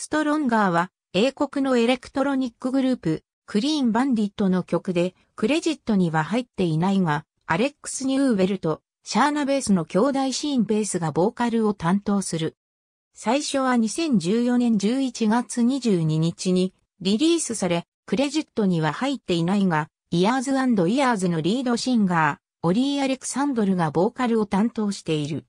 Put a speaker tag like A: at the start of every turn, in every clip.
A: ストロンガーは英国のエレクトロニックグループクリーンバンディットの曲でクレジットには入っていないがアレックス・ニューウェルとシャーナベースの兄弟シーンベースがボーカルを担当する。最初は2014年11月22日にリリースされクレジットには入っていないがイヤーズイヤーズのリードシンガーオリー・アレクサンドルがボーカルを担当している。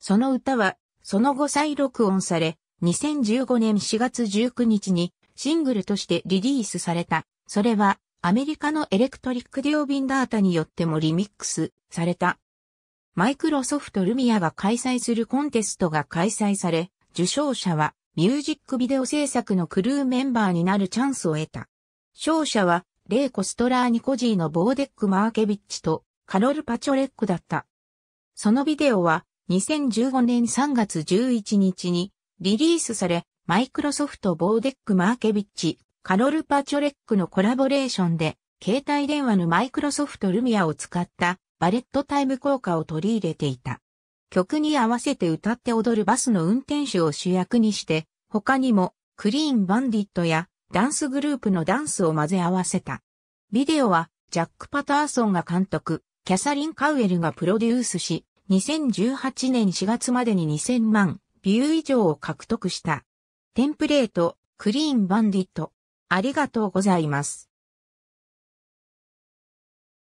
A: その歌はその後再録音され2015年4月19日にシングルとしてリリースされた。それはアメリカのエレクトリックディオビンダータによってもリミックスされた。マイクロソフトルミアが開催するコンテストが開催され、受賞者はミュージックビデオ制作のクルーメンバーになるチャンスを得た。勝者は、レイコ・ストラーニコジーのボーデック・マーケビッチとカロル・パチョレックだった。そのビデオは2015年3月11日にリリースされ、マイクロソフト・ボーデック・マーケビッチ、カロル・パチョレックのコラボレーションで、携帯電話のマイクロソフト・ルミアを使ったバレットタイム効果を取り入れていた。曲に合わせて歌って踊るバスの運転手を主役にして、他にもクリーンバンディットやダンスグループのダンスを混ぜ合わせた。ビデオはジャック・パターソンが監督、キャサリン・カウエルがプロデュースし、2018年4月までに2000万ビュー以上を獲得した。テンプレート、クリーンバンディット。ありがとうございます。